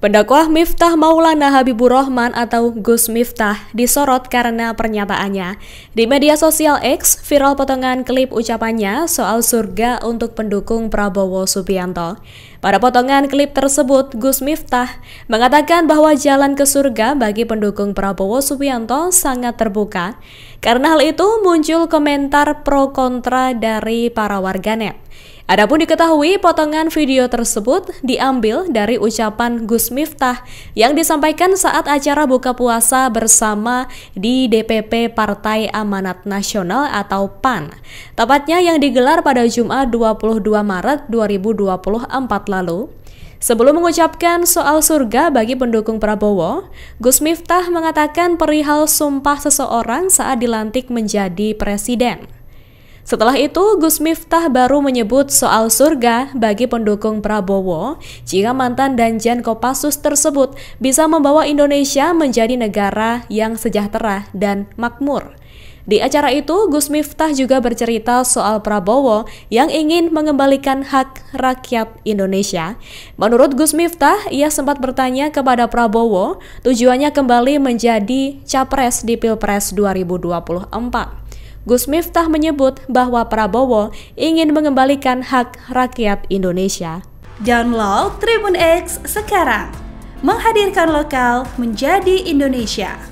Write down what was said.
Pendakwah Miftah Maulana Habibur Rahman atau Gus Miftah disorot karena pernyataannya. Di media sosial X, viral potongan klip ucapannya soal surga untuk pendukung Prabowo Subianto. Pada potongan klip tersebut, Gus Miftah mengatakan bahwa jalan ke surga bagi pendukung Prabowo Subianto sangat terbuka. Karena hal itu muncul komentar pro kontra dari para warganet. Adapun diketahui potongan video tersebut diambil dari ucapan Gus Miftah yang disampaikan saat acara buka puasa bersama di DPP Partai Amanat Nasional atau PAN. Tepatnya yang digelar pada Jumat 22 Maret 2024 lalu. Sebelum mengucapkan soal surga bagi pendukung Prabowo, Gus Miftah mengatakan perihal sumpah seseorang saat dilantik menjadi presiden. Setelah itu, Gus Miftah baru menyebut soal surga bagi pendukung Prabowo jika mantan dan Jan Kopassus tersebut bisa membawa Indonesia menjadi negara yang sejahtera dan makmur. Di acara itu, Gus Miftah juga bercerita soal Prabowo yang ingin mengembalikan hak rakyat Indonesia. Menurut Gus Miftah, ia sempat bertanya kepada Prabowo tujuannya kembali menjadi capres di Pilpres 2024. Gus Miftah menyebut bahwa Prabowo ingin mengembalikan hak rakyat Indonesia. Download Tribun X sekarang, menghadirkan lokal menjadi Indonesia.